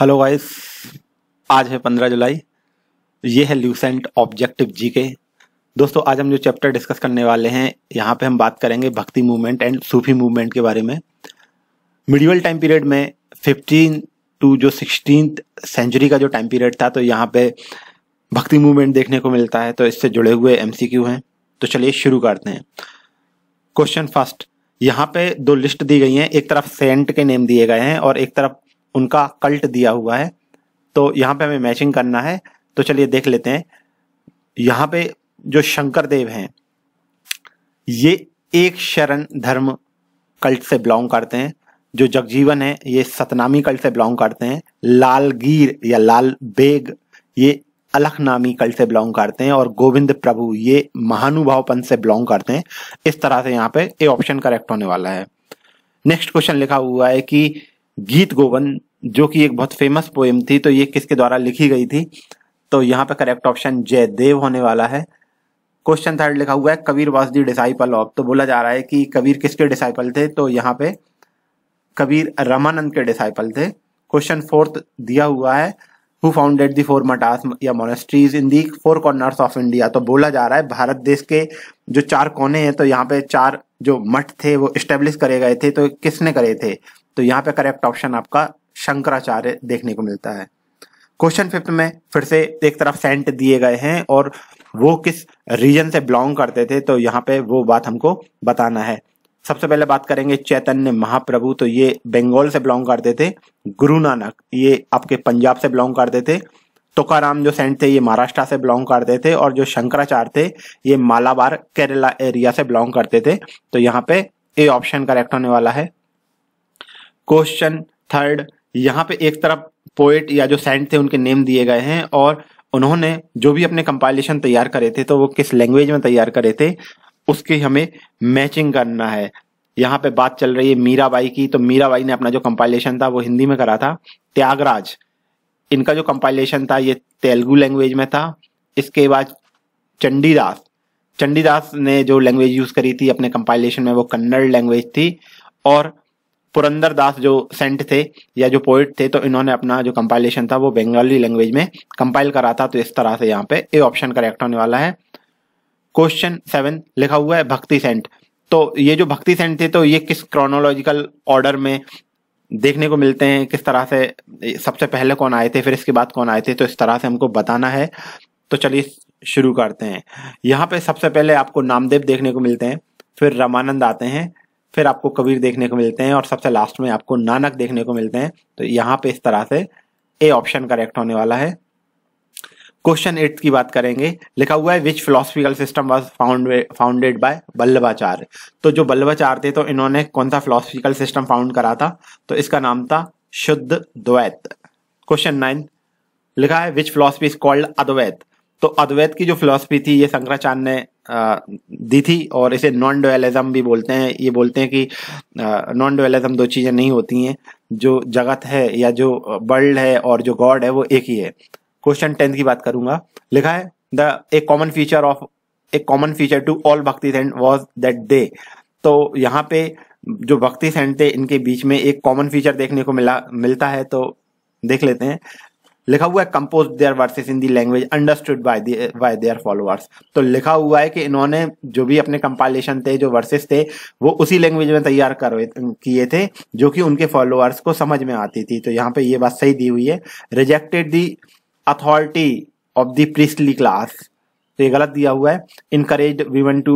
Hello guys आज है पंद्रह जुलाई ये है ल्यूसेंट ऑब्जेक्टिव जी के दोस्तों आज हम जो चैप्टर डिस्कस करने वाले हैं यहाँ पे हम बात करेंगे भक्ति मूवमेंट एंड सूफी मूवमेंट के बारे में मिडिवल टाइम पीरियड में फिफ्टीन टू जो सिक्सटीन सेंचुरी का जो टाइम पीरियड था तो यहाँ पे भक्ति मूवमेंट देखने को मिलता है तो इससे जुड़े हुए एम हैं तो चलिए शुरू करते हैं क्वेश्चन फर्स्ट यहाँ पे दो लिस्ट दी गई हैं एक तरफ सेंट के नेम दिए गए हैं और एक तरफ उनका कल्ट दिया हुआ है तो यहाँ पे हमें मैचिंग करना है तो चलिए देख लेते हैं यहाँ पे जो शंकर देव हैं ये एक शरण धर्म कल्ट से बिलोंग करते हैं जो जगजीवन है ये सतनामी कल्ट से बिलोंग करते हैं लालगीर या लाल बेग ये अलखनामी कल्ट से बिलोंग करते हैं और गोविंद प्रभु ये महानुभाव पंथ से बिलोंग करते हैं इस तरह से यहाँ पे ए ऑप्शन करेक्ट होने वाला है नेक्स्ट क्वेश्चन लिखा हुआ है कि गीत गोवन जो कि एक बहुत फेमस पोएम थी तो ये किसके द्वारा लिखी गई थी तो यहाँ पे करेक्ट ऑप्शन जयदेव होने वाला है क्वेश्चन थर्ड लिखा हुआ है Kabir was the disciple of तो बोला जा रहा है कि कबीर किसके डिसाइपल थे तो यहाँ पे कबीर रमानंद के डिसाइपल थे क्वेश्चन फोर्थ दिया हुआ है who founded the four mathas या monasteries in the four corners of India तो बोला जा रहा है भारत देश के जो चार कोने हैं तो यहाँ पे चार जो मठ थे वो स्टेब्लिश करे गए थे तो किसने करे थे तो यहाँ पे करेक्ट ऑप्शन आपका शंकराचार्य देखने को मिलता है क्वेश्चन फिफ्थ में फिर से एक तरफ सेंट दिए गए हैं और वो किस रीजन से बिलोंग करते थे तो यहाँ पे वो बात हमको बताना है सबसे पहले बात करेंगे चैतन्य महाप्रभु तो ये बंगाल से बिलोंग करते थे गुरु नानक ये आपके पंजाब से बिलोंग करते थे तुकाराम जो सेंट थे ये महाराष्ट्र से बिलोंग करते थे और जो शंकराचार्य थे ये मालाबार केरला एरिया से बिलोंग करते थे तो यहाँ पे ए ऑप्शन करेक्ट होने वाला है क्वेश्चन थर्ड यहाँ पे एक तरफ पोएट या जो सेंट थे उनके नेम दिए गए हैं और उन्होंने जो भी अपने कंपाइलेशन तैयार करे थे तो वो किस लैंग्वेज में तैयार करे थे उसकी हमें मैचिंग करना है यहाँ पे बात चल रही है मीराबाई की तो मीराबाई ने अपना जो कंपाइलेशन था वो हिंदी में करा था त्यागराज इनका जो कंपाइलेशन था ये तेलुगु लैंग्वेज में था इसके बाद चंडीदास चंडीदास ने जो लैंग्वेज यूज करी थी अपने कंपाइलेशन में वो कन्नड़ लैंग्वेज थी और पुरंदर दास जो सेंट थे या जो पोइट थे तो इन्होंने अपना जो कंपाइलेशन था वो बंगाली लैंग्वेज में कंपाइल करा था तो इस तरह से यहाँ पे ए ऑप्शन करेक्ट होने वाला है क्वेश्चन सेवन लिखा हुआ है भक्ति सेंट तो ये जो भक्ति सेंट थे तो ये किस क्रोनोलॉजिकल ऑर्डर में देखने को मिलते हैं किस तरह से सबसे पहले कौन आए थे फिर इसके बाद कौन आए थे तो इस तरह से हमको बताना है तो चलिए शुरू करते हैं यहाँ पे सबसे पहले आपको नामदेव देखने को मिलते हैं फिर रामानंद आते हैं फिर आपको कबीर देखने को मिलते हैं और सबसे लास्ट में आपको नानक देखने को मिलते हैं तो यहाँ पे इस तरह से ए ऑप्शन करेक्ट होने वाला है क्वेश्चन एट की बात करेंगे लिखा हुआ है which philosophical system was founded by Vallabhacharya तो जो बल्लभाचार्य थे तो इन्होंने कौन सा फिलोसफिकल सिस्टम फाउंड करा था तो इसका नाम था शुद्ध द्वैत क्वेश्चन नाइन लिखा है which philosophy is called Advaita तो अद्वैत की जो फिलोसफी थी ये शंकराचार्य ने दी थी और इसे नॉन डोलिज्म भी बोलते हैं ये बोलते हैं कि नॉन डोलिज्म दो चीज़ें नहीं होती हैं जो जगत है या जो वर्ल्ड है और जो गॉड है वो एक ही है क्वेश्चन टेंथ की बात करूंगा लिखा है the a common feature of a common feature to all bhakti saint was that they तो यहाँ पे जो भक्ति सेंट थे इनके बीच में एक कॉमन फीचर देखने को मिला मिलता है तो देख लेते हैं लिखा हुआ है compose their verses in the language understood by by their followers तो लिखा हुआ है कि इन्होंने जो भी अपने कंपाइलेशन थे जो वर्सेस थे वो उसी लैंग्वेज में तैयार कर किए थे जो कि उनके फॉलोअर्स को समझ में आती थी तो यहाँ पे ये बात सही दी हुई है rejected the authority of priestly class तो ये गलत दिया हुआ है encourage women to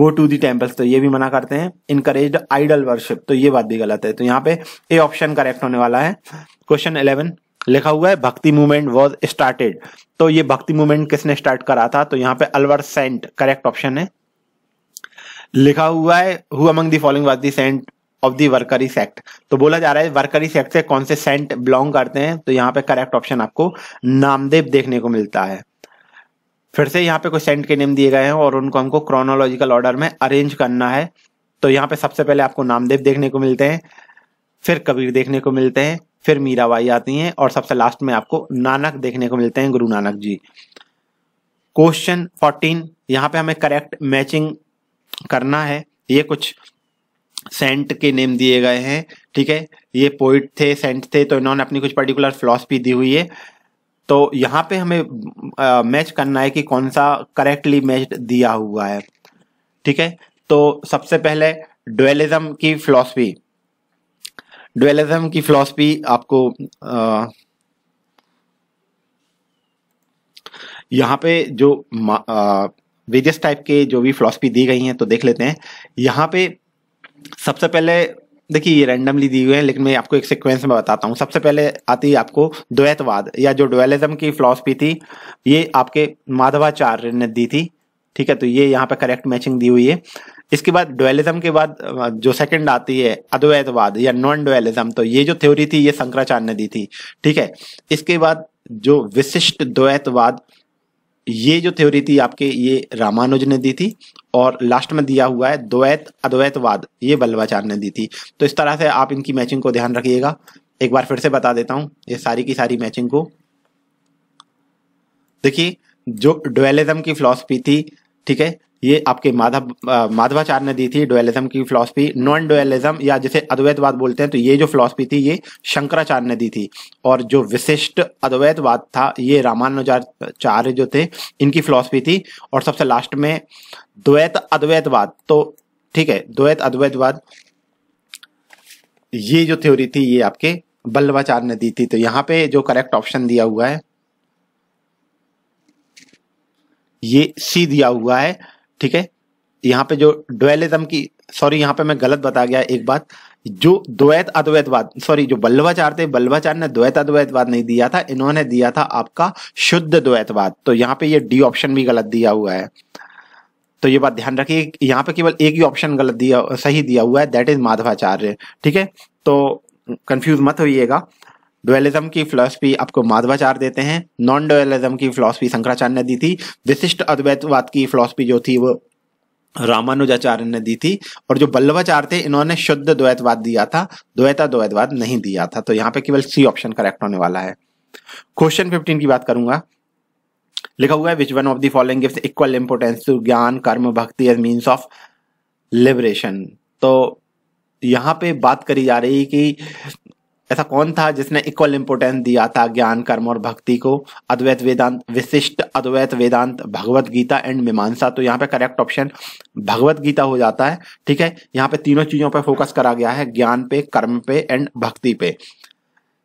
go to the temples तो ये भी मना करते हैं इनकरेज आइडल वर्शिप तो ये बात भी गलत है तो यहाँ पे ए ऑप्शन करेक्ट होने वाला है क्वेश्चन इलेवन लिखा हुआ है भक्ति मूवमेंट वॉज स्टार्टेड तो ये भक्ति मूवमेंट किसने स्टार्ट करा था तो यहाँ पे अलवर सेंट करेक्ट ऑप्शन है लिखा हुआ है who among the following was the saint of the Warkaris sect तो बोला जा रहा है वर्करी सेक्ट से कौन से सेंट बिलोंग करते हैं तो यहाँ पे करेक्ट ऑप्शन आपको नामदेव देखने को मिलता है फिर से यहाँ पे कुछ सेंट के नेम दिए गए हैं और उनको हमको क्रोनोलॉजिकल ऑर्डर में अरेंज करना है तो यहाँ पे सबसे पहले आपको नामदेव देखने को मिलते हैं फिर कबीर देखने को मिलते हैं फिर मीराबाई आती हैं और सबसे लास्ट में आपको नानक देखने को मिलते हैं गुरु नानक जी क्वेश्चन फोर्टीन यहाँ पे हमें करेक्ट मैचिंग करना है ये कुछ सेंट के नेम दिए गए हैं ठीक है ये पोइट थे सेंट थे तो इन्होंने अपनी कुछ पर्टिकुलर फिलोसफी दी हुई है तो यहाँ पे हमें आ, मैच करना है कि कौन सा करेक्टली मैच दिया हुआ है ठीक है तो सबसे पहले डुअलिज्म की फिलॉसफी डुअलिज्म की फिलॉसफी आपको आ, यहाँ पे जो आ, टाइप के जो भी फिलोसफी दी गई हैं तो देख लेते हैं यहाँ पे सबसे पहले देखिए ये रैंडमली दी हुए हैं लेकिन मैं आपको एक सीक्वेंस में बताता हूँ सबसे पहले आती आपको द्वैतवाद या जो डुअलिज्म की फिलोसफी थी ये आपके माधवाचार्य ने दी थी ठीक है तो ये यहाँ पे करेक्ट मैचिंग दी हुई है इसके बाद डुअलिज्म के बाद जो सेकंड आती है अद्वैतवाद या नॉन डुअलिज्म तो ये जो थ्योरी थी ये शंकराचार्य ने दी थी ठीक है इसके बाद जो विशिष्ट द्वैतवाद ये जो थ्योरी थी आपके ये रामानुज ने दी थी और लास्ट में दिया हुआ है द्वैत अद्वैतवाद ये वल्लभाचार्य ने दी थी तो इस तरह से आप इनकी मैचिंग को ध्यान रखिएगा एक बार फिर से बता देता हूं ये सारी की सारी मैचिंग को देखिए जो डुअलिज्म की फिलोसफी थी ठीक है ये आपके माधव माधवाचार्य ने दी थी डोलिज्म की फिलोसफी नॉन डोएलिज्म या जिसे अद्वैतवाद बोलते हैं तो ये जो फिलोसफी थी ये शंकराचार्य ने दी थी और जो विशिष्ट अद्वैतवाद था ये रामानुजाचार्य जो थे इनकी फिलोसफी थी और सबसे लास्ट में द्वैत अद्वैतवाद तो ठीक है द्वैत अद्वैतवाद ये जो थ्योरी थी ये आपके बल्लवाचार्य ने दी थी तो यहाँ पे जो करेक्ट ऑप्शन दिया हुआ है ये सी दिया हुआ है ठीक है यहाँ पे जो ड्वेलिज्म की सॉरी यहाँ पे मैं गलत बता गया एक बात जो द्वैत अद्वैतवाद सॉरी जो बल्लभाचार्य थे बल्लभाचार्य ने द्वैत अद्वैतवाद नहीं दिया था इन्होंने दिया था आपका शुद्ध द्वैतवाद तो यहाँ पे ये डी ऑप्शन भी गलत दिया हुआ है तो ये बात ध्यान रखिए यहाँ पे केवल एक ही ऑप्शन गलत दिया सही दिया हुआ है दैट इज माधवाचार्य ठीक है तो कंफ्यूज मत होइएगा डुअलिज्म की फिलोसफी आपको माधवाचार्य देते हैं नॉन डुअलिज्म की फिलोसफी शंकराचार्य ने दी थी विशिष्ट अद्वैतवाद की फिलोसफी जो थी वो रामानुजाचार्य ने दी थी और जो बल्लभाचार्य थे इन्होंने शुद्ध द्वैतवाद दिया था द्वैता द्वैतवाद नहीं दिया था तो यहाँ पे केवल सी ऑप्शन करेक्ट होने वाला है क्वेश्चन फिफ्टीन की बात करूंगा लिखा हुआ है which one of the following gives equal importance to jnana karma भक्ति एज मीन्स ऑफ लिबरेशन तो यहाँ पे बात करी जा रही कि ऐसा कौन था जिसने इक्वल इंपोर्टेंस दिया था ज्ञान कर्म और भक्ति को अद्वैत वेदांत विशिष्ट अद्वैत वेदांत भगवत गीता एंड मीमांसा तो यहाँ पे करेक्ट ऑप्शन भगवत गीता हो जाता है ठीक है यहाँ पे तीनों चीजों पे फोकस करा गया है ज्ञान पे कर्म पे एंड भक्ति पे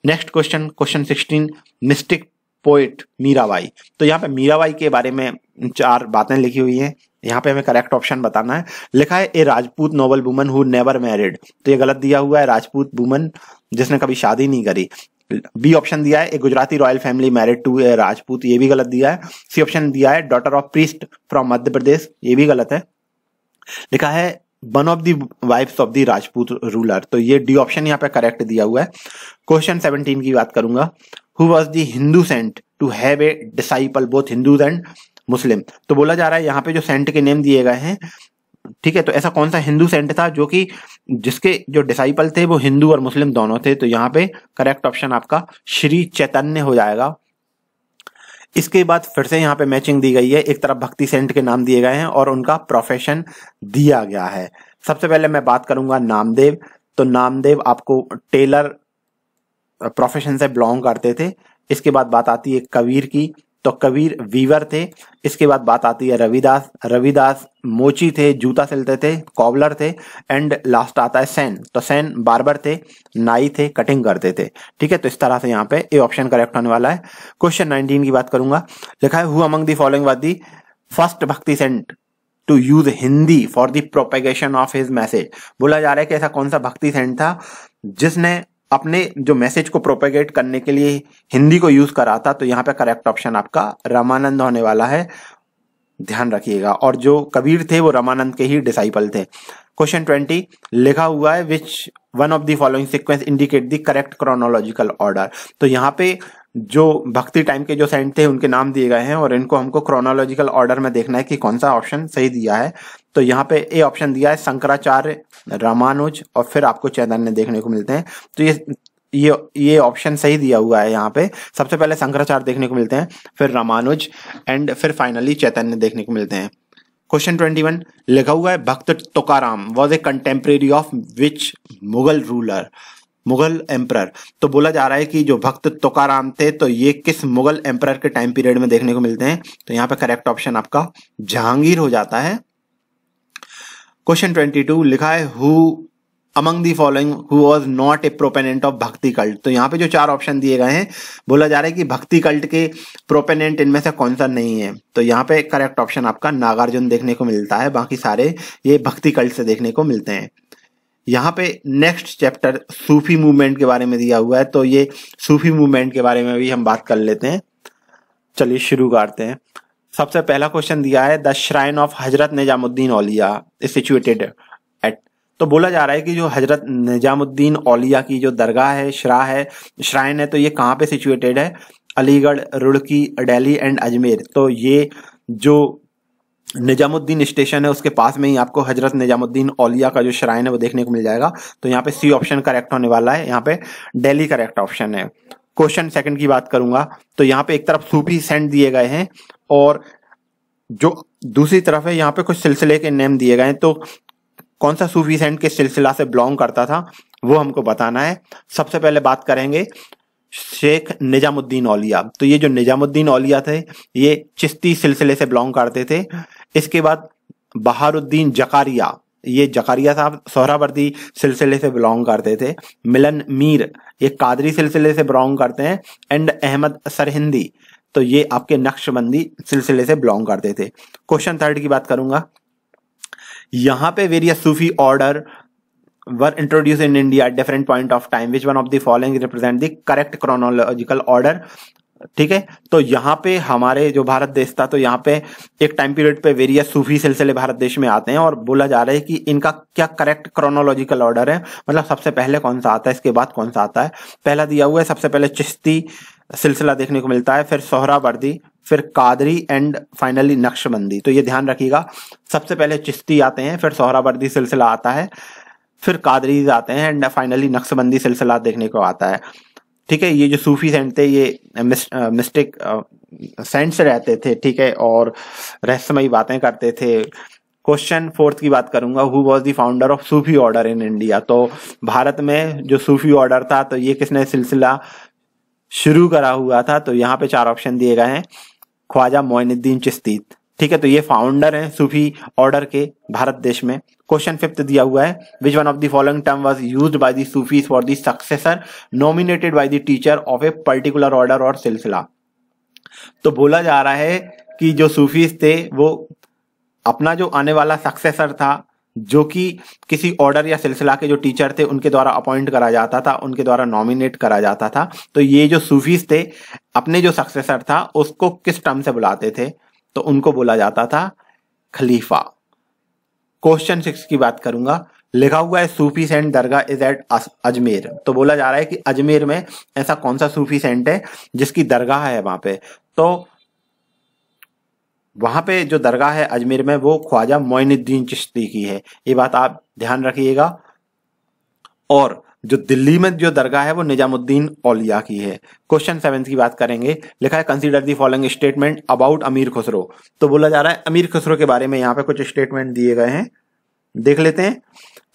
next question question sixteen mystic poet Mirabai तो यहाँ पे मीराबाई के बारे में चार बातें लिखी हुई हैं यहाँ पे हमें करेक्ट ऑप्शन बताना है लिखा है a Rajput noble woman who never married तो ये गलत दिया हुआ है राजपूत वुमन जिसने कभी शादी नहीं करी बी ऑप्शन दिया है a Gujarati royal family married to a Rajput ये भी गलत दिया है सी ऑप्शन दिया है daughter of priest from Madhya Pradesh ये भी गलत है लिखा है one of the wife of the Rajput ruler तो ये डी ऑप्शन यहाँ पे करेक्ट दिया हुआ है क्वेश्चन सेवनटीन की बात करूंगा who was the Hindu saint to have a disciple both Hindus and Muslim तो बोला जा रहा है यहाँ पे जो सेंट के नेम दिए गए हैं ठीक है तो ऐसा कौन सा हिंदू सेंट था जो कि जिसके जो डिसाइपल थे वो हिंदू और मुस्लिम दोनों थे तो यहाँ पे करेक्ट ऑप्शन आपका श्री चैतन्य हो जाएगा इसके बाद फिर से यहाँ पे मैचिंग दी गई है एक तरफ भक्ति सेंट के नाम दिए गए हैं और उनका प्रोफेशन दिया गया है सबसे पहले मैं बात करूंगा नामदेव तो नामदेव आपको टेलर प्रोफेशन से बिलोंग करते थे इसके बाद बात आती है कबीर की तो कबीर वीवर थे इसके बाद बात आती है रविदास रविदास मोची थे जूता सिलते थे कॉबलर थे एंड लास्ट आता है सैन तो सैन बार्बर थे नाई थे कटिंग करते थे ठीक है तो इस तरह से यहाँ पे ए ऑप्शन करेक्ट होने वाला है क्वेश्चन नाइनटीन की बात करूंगा लिखा है who among the following was the first bhakti saint to use Hindi for the propagation of his message बोला जा रहा है कि ऐसा कौन सा भक्ति सेंट था जिसने अपने जो मैसेज को प्रोपेगेट करने के लिए हिंदी को यूज करा था तो यहाँ पे करेक्ट ऑप्शन आपका रामानंद होने वाला है ध्यान रखिएगा और जो कबीर थे वो रामानंद के ही डिसाइपल थे क्वेश्चन ट्वेंटी लिखा हुआ है which one of the following sequence indicate the correct chronological order तो यहाँ पे जो भक्ति टाइम के जो सेंट थे उनके नाम दिए गए हैं और इनको हमको क्रोनोलॉजिकल ऑर्डर में देखना है कि कौन सा ऑप्शन सही दिया है तो यहाँ पे ए ऑप्शन दिया है शंकराचार्य रामानुज और फिर आपको चैतन्य देखने को मिलते हैं तो ये ये ये ऑप्शन सही दिया हुआ है यहाँ पे सबसे पहले शंकराचार्य देखने को मिलते हैं फिर रामानुज एंड फिर फाइनली चैतन्य देखने को मिलते हैं क्वेश्चन ट्वेंटी वन लिखा हुआ है Bhakta Tukaram was a contemporary of which Mughal ruler Mughal emperor तो बोला जा रहा है कि जो भक्त तुकाराम थे तो ये किस मुगल एम्प्रर के टाइम पीरियड में देखने को मिलते हैं तो यहाँ पे करेक्ट ऑप्शन आपका जहांगीर हो जाता है क्वेश्चन ट्वेंटी टू लिखा है who among the following who was not a proponent of bhakti cult तो यहाँ पे जो चार ऑप्शन दिए गए हैं बोला जा रहा है कि भक्ति कल्ट के प्रोपेनेंट इनमें से कौन सा नहीं है तो यहाँ पे करेक्ट ऑप्शन आपका नागार्जुन देखने को मिलता है बाकी सारे ये भक्ति कल्ट से देखने को मिलते हैं यहाँ पे नेक्स्ट चैप्टर सूफी मूवमेंट के बारे में दिया हुआ है तो ये सूफी मूवमेंट के बारे में भी हम बात कर लेते हैं चलिए शुरू करते हैं सबसे पहला क्वेश्चन दिया है the shrine of Hazrat Nizamuddin Auliya is situated at तो बोला जा रहा है कि जो हजरत निजामुद्दीन औलिया की जो दरगाह है श्राह है श्राइन है तो ये कहाँ पे सिचुएटेड है अलीगढ़ रुड़की डेली एंड अजमेर तो ये जो निजामुद्दीन स्टेशन है उसके पास में ही आपको हजरत निजामुद्दीन औलिया का जो श्राइन है वो देखने को मिल जाएगा तो यहाँ पे सी ऑप्शन करेक्ट होने वाला है यहाँ पे डेली करेक्ट ऑप्शन है क्वेश्चन सेकंड की बात करूंगा तो यहाँ पे एक तरफ सूफी सेंट दिए गए हैं और जो दूसरी तरफ है यहाँ पे कुछ सिलसिले के नेम दिए गए हैं तो कौन सा सूफी सेंट किस सिलसिला से बिलोंग करता था वो हमको बताना है सबसे पहले बात करेंगे शेख निजामुद्दीन औलिया तो ये जो निजामुद्दीन औलिया थे ये चिश्ती सिलसिले से बिलोंग करते थे इसके बाद बहारुद्दीन जकारिया ये जकारिया साहब सोहरावर्दी सिलसिले से बिलोंग करते थे मिलन मीर ये कादरी सिलसिले से बिलोंग करते हैं एंड अहमद सरहिंदी तो ये आपके नक्शबंदी सिलसिले से बिलोंग करते थे क्वेश्चन थर्ड की बात करूंगा यहाँ पे various Sufi order were introduced in India at different point of time. Which one of the following represent the correct chronological order? ठीक है तो यहाँ पे हमारे जो भारत देश था तो यहाँ पे एक टाइम पीरियड पे वेरियस सूफी सिलसिले भारत देश में आते हैं और बोला जा रहा है कि इनका क्या करेक्ट क्रोनोलॉजिकल ऑर्डर है मतलब सबसे पहले कौन सा आता है इसके बाद कौन सा आता है पहला दिया हुआ है सबसे पहले चिश्ती सिलसिला देखने को मिलता है फिर सोहराबर्दी फिर कादरी एंड फाइनली नक्शबंदी तो ये ध्यान रखिएगा सबसे पहले चिश्ती आते हैं फिर सोहराबर्दी सिलसिला आता है फिर कादरीज आते हैं एंड फाइनली नक्शबंदी सिलसिला देखने को आता है ठीक है ये जो सूफी सेंट थे ये मिस, मिस्टिक सेंट्स रहते थे ठीक है और रहस्यमयी बातें करते थे क्वेश्चन फोर्थ की बात करूंगा who was the founder of Sufi order in India तो भारत में जो सूफी ऑर्डर था तो ये किसने सिलसिला शुरू करा हुआ था तो यहाँ पे चार ऑप्शन दिए गए हैं ख्वाजा मोइनुद्दीन चिश्ती ठीक है तो ये फाउंडर हैं सूफी ऑर्डर के भारत देश में क्वेश्चन फिफ्थ दिया हुआ है which one of the following term was use by the Sufis for the successor nominated by the teacher of a particular order और सिलसिला तो बोला जा रहा है कि जो सूफीज थे वो अपना जो आने वाला सक्सेसर था जो कि किसी ऑर्डर या सिलसिला के जो टीचर थे उनके द्वारा अपॉइंट करा जाता था उनके द्वारा नॉमिनेट करा जाता था तो ये जो सूफीज थे अपने जो सक्सेसर था उसको किस टर्म से बुलाते थे तो उनको बोला जाता था खलीफा क्वेश्चन सिक्स की बात करूंगा लिखा हुआ है Sufi saint dargah is at Ajmer तो बोला जा रहा है कि अजमेर में ऐसा कौन सा सूफी सेंट है जिसकी दरगाह है वहां पे तो वहां पे जो दरगाह है अजमेर में वो ख्वाजा मोइनुद्दीन चिश्ती की है ये बात आप ध्यान रखिएगा और जो दिल्ली में जो दरगाह है वो निजामुद्दीन औलिया की है क्वेश्चन सेवन की बात करेंगे लिखा है consider the following statement about Amir Khusro तो बोला जा रहा है अमीर खुसरो के बारे में यहाँ पे कुछ स्टेटमेंट दिए गए हैं देख लेते हैं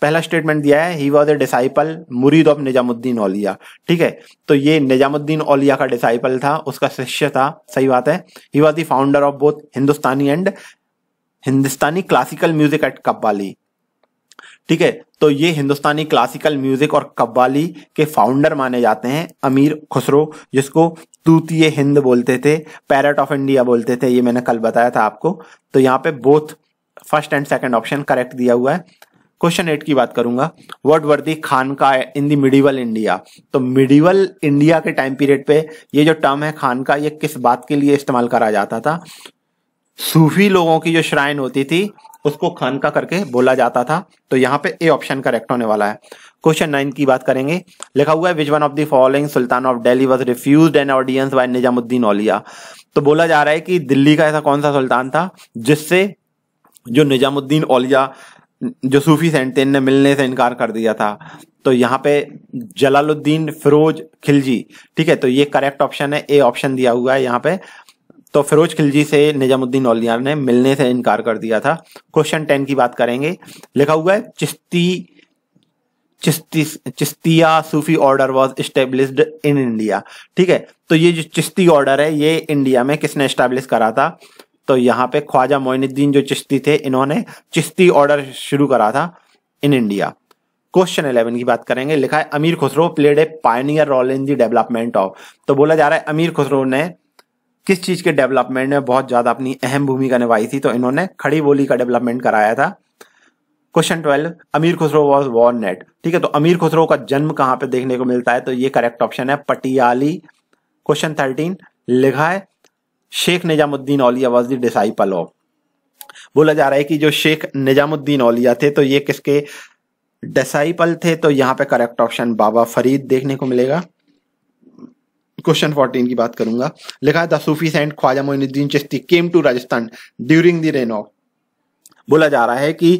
पहला स्टेटमेंट दिया है he was a disciple murid of Nizamuddin Auliya ठीक है तो ये निजामुद्दीन औलिया का डिसाइपल था उसका शिष्य था सही बात है he was the founder of both Hindustani and Hindustani classical music at qawwali ठीक है तो ये हिंदुस्तानी क्लासिकल म्यूजिक और कव्वाली के फाउंडर माने जाते हैं अमीर खुसरो जिसको तूतीय हिंद बोलते थे पैरट ऑफ इंडिया बोलते थे ये मैंने कल बताया था आपको तो यहाँ पे both first and second option correct दिया हुआ है क्वेश्चन एट की बात करूंगा वट वर दी का इन दी मिडिवल इंडिया तो मिडिवल इंडिया के टाइम पीरियड पे ये जो टर्म है खान का ये किस बात के लिए इस्तेमाल करा जाता था सूफी लोगों की जो श्राइन होती थी उसको खानका करके बोला जाता था तो यहाँ पे ए ऑप्शन करेक्ट होने वाला है क्वेश्चन नाइन की बात करेंगे लिखा हुआ है which one of the following sultan of Delhi was refuse an audience by Nizamuddin Auliya तो बोला जा रहा है कि दिल्ली का ऐसा कौन सा सुल्तान था जिससे जो निजामुद्दीन औलिया जो सूफी सेंटेन ने मिलने से इनकार कर दिया था तो यहाँ पे जलालुद्दीन फिरोज खिलजी ठीक है तो ये करेक्ट ऑप्शन है ए ऑप्शन दिया हुआ है यहाँ पे तो फिरोज खिलजी से निजामुद्दीन औलिया ने मिलने से इनकार कर दिया था क्वेश्चन टेन की बात करेंगे लिखा हुआ है Chishti Chishti Chishtiya Sufi order was established in India ठीक है तो ये जो चिश्ती ऑर्डर है ये इंडिया में किसने इस्टेब्लिश करा था तो यहाँ पे ख्वाजा मोइनुद्दीन जो चिश्ती थे इन्होंने चिश्ती ऑर्डर शुरू करा था इन इंडिया क्वेश्चन इलेवन की बात करेंगे लिखा है Amir Khusro played a pioneer role in the development of तो बोला जा रहा है अमीर खुसरो ने किस चीज के डेवलपमेंट में बहुत ज्यादा अपनी अहम भूमिका निभाई थी तो इन्होंने खड़ी बोली का डेवलपमेंट कराया था क्वेश्चन ट्वेल्व अमीर खुसरो वॉज वॉर नेट ठीक है तो अमीर खुसरो का जन्म कहाँ पे देखने को मिलता है तो ये करेक्ट ऑप्शन है पटियाली क्वेश्चन थर्टीन लिखा है Sheikh Nizamuddin Auliya was the disciple of बोला जा रहा है कि जो शेख निजामुद्दीन औलिया थे तो ये किसके डिसाइपल थे तो यहाँ पे करेक्ट ऑप्शन बाबा फरीद देखने को मिलेगा क्वेश्चन फोर्टीन की बात करूंगा लिखा है the Sufi saint Khwaja Moinuddin Chishti came to Rajasthan during the reign of बोला जा रहा है कि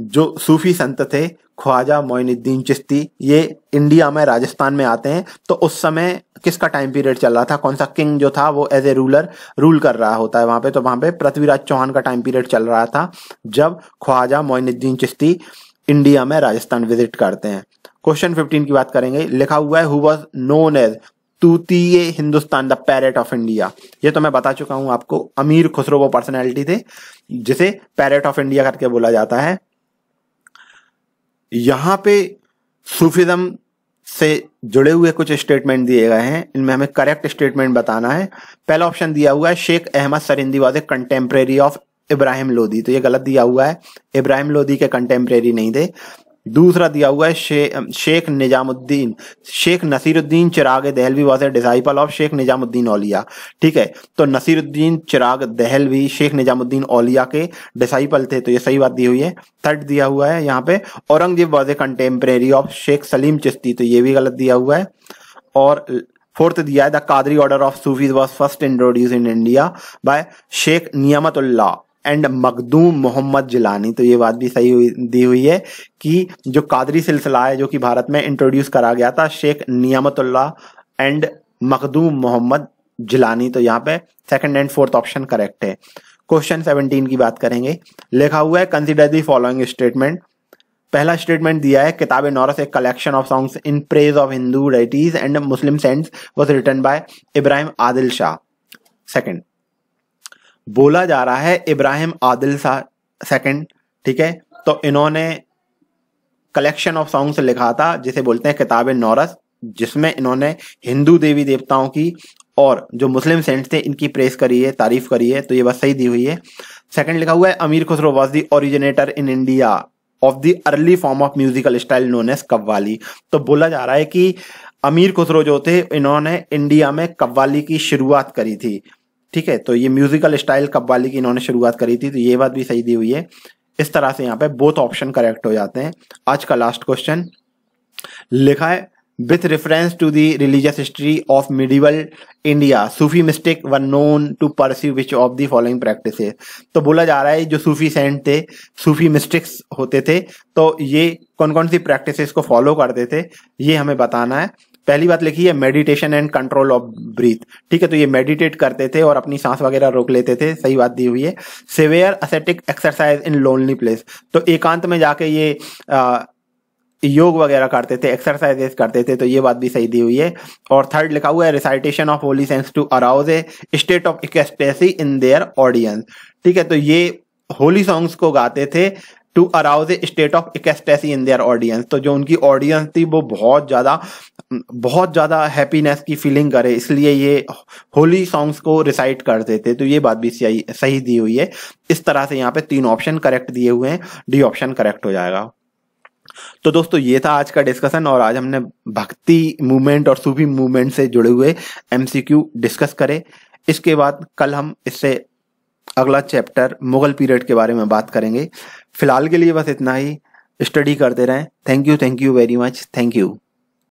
जो सूफी संत थे ख्वाजा मोइनुद्दीन चिश्ती ये इंडिया में राजस्थान में आते हैं तो उस समय किसका टाइम पीरियड चल रहा था कौन सा किंग जो था वो एज ए रूलर रूल कर रहा होता है वहां पे तो वहां पे पृथ्वीराज चौहान का टाइम पीरियड चल रहा था जब ख्वाजा मोइनुद्दीन चिश्ती इंडिया में राजस्थान विजिट करते हैं क्वेश्चन फिफ्टीन की बात करेंगे लिखा हुआ है who was known as Tutiye Hindustan the parrot of India ये तो मैं बता चुका हूं आपको अमीर खुसरो वो पर्सनैलिटी थे जिसे पैरेट ऑफ इंडिया करके बोला जाता है यहां पे सूफिज्म से जुड़े हुए कुछ स्टेटमेंट दिए गए हैं इनमें हमें करेक्ट स्टेटमेंट बताना है पहला ऑप्शन दिया हुआ है Sheikh Ahmad Sirhindi was a contemporary of Ibrahim Lodi तो ये गलत दिया हुआ है इब्राहिम लोदी के कंटेम्प्रेरी नहीं थे दूसरा दिया हुआ है शे, Sheikh Nizamuddin Sheikh Nasiruddin Chirag Dehlavi was a disciple of Sheikh Nizamuddin Auliya ठीक है तो नसीरुद्दीन चिराग दहलवी शेख निजामुद्दीन औलिया के डिसाइपल थे तो ये सही बात दी हुई है थर्ड दिया हुआ है यहाँ पे Aurangzeb was a contemporary of Sheikh Salim Chishti तो ये भी गलत दिया हुआ है और फोर्थ दिया है the Qadri order of Sufis was first introduce in India by Sheikh Niyamatullah and Makhdoom Mohammad Jilani तो ये बात भी सही हुई, दी हुई है कि जो कादरी सिलसिला है जो कि भारत में इंट्रोड्यूस करा गया था शेख नियामतुल्ला एंड मखदूम मोहम्मद जिलानी तो यहाँ पे second and fourth option correct है क्वेश्चन सेवनटीन की बात करेंगे लिखा हुआ है कंसिडर दी फॉलोइंग स्टेटमेंट पहला स्टेटमेंट दिया है किताब नौरस एक collection of songs in praise of Hindu deities and Muslim saints was written by Ibrahim Adil Shah second बोला जा रहा है इब्राहिम आदिल शाह सेकंड ठीक है तो इन्होंने कलेक्शन ऑफ सॉन्ग्स लिखा था जिसे बोलते हैं किताब नौरस जिसमें इन्होंने हिंदू देवी देवताओं की और जो मुस्लिम सेंट्स थे इनकी प्रेस करी है तारीफ करी है तो ये बस सही दी हुई है सेकंड लिखा हुआ है Amir Khusro was the originator in India of the early form of musical style known as qawwali तो बोला जा रहा है कि अमीर खुसरो जो थे इन्होंने इंडिया में कव्वाली की शुरुआत करी थी ठीक है तो ये म्यूजिकल स्टाइल कब्बाली की इन्होंने शुरुआत करी थी तो ये बात भी सही दी हुई है इस तरह से यहाँ पे बोथ ऑप्शन करेक्ट हो जाते हैं आज का लास्ट क्वेश्चन लिखा है with reference to the religious history of medieval India Sufi mystic one known to pursue which of the following practice तो बोला जा रहा है जो सूफी सेंट थे सूफी मिस्टेक्स होते थे तो ये कौन कौन सी प्रैक्टिस को फॉलो करते थे ये हमें बताना है पहली बात लिखी है meditation and control of breath ठीक है तो ये मेडिटेट करते थे और अपनी सांस वगैरह रोक लेते थे सही बात दी हुई है severe ascetic exercise in lonely place तो एकांत में जाके ये आ, योग वगैरह करते थे एक्सरसाइजेस करते थे तो ये बात भी सही दी हुई है और थर्ड लिखा हुआ है recitation of holy songs to arouse a state of ecstasy in their audience ठीक है तो ये होली सॉन्ग्स को गाते थे to arouse a state of ecstasy in their audience तो जो उनकी ऑडियंस थी वो बहुत ज़्यादा बहुत ज़्यादा हैप्पीनेस की फीलिंग करे इसलिए ये होली सॉन्ग्स को रिसाइट कर देते तो ये बात भी सही सही दी हुई है इस तरह से यहाँ पे तीन ऑप्शन करेक्ट दिए हुए हैं डी ऑप्शन करेक्ट हो जाएगा तो दोस्तों ये था आज का डिस्कशन और आज हमने भक्ति मूवमेंट और सूफी मूवमेंट से जुड़े हुए एमसीक्यू डिस्कस करे इसके बाद कल हम इससे अगला चैप्टर मुगल पीरियड के बारे में बात करेंगे फिलहाल के लिए बस इतना ही स्टडी करते रहें thank you thank you very much thank you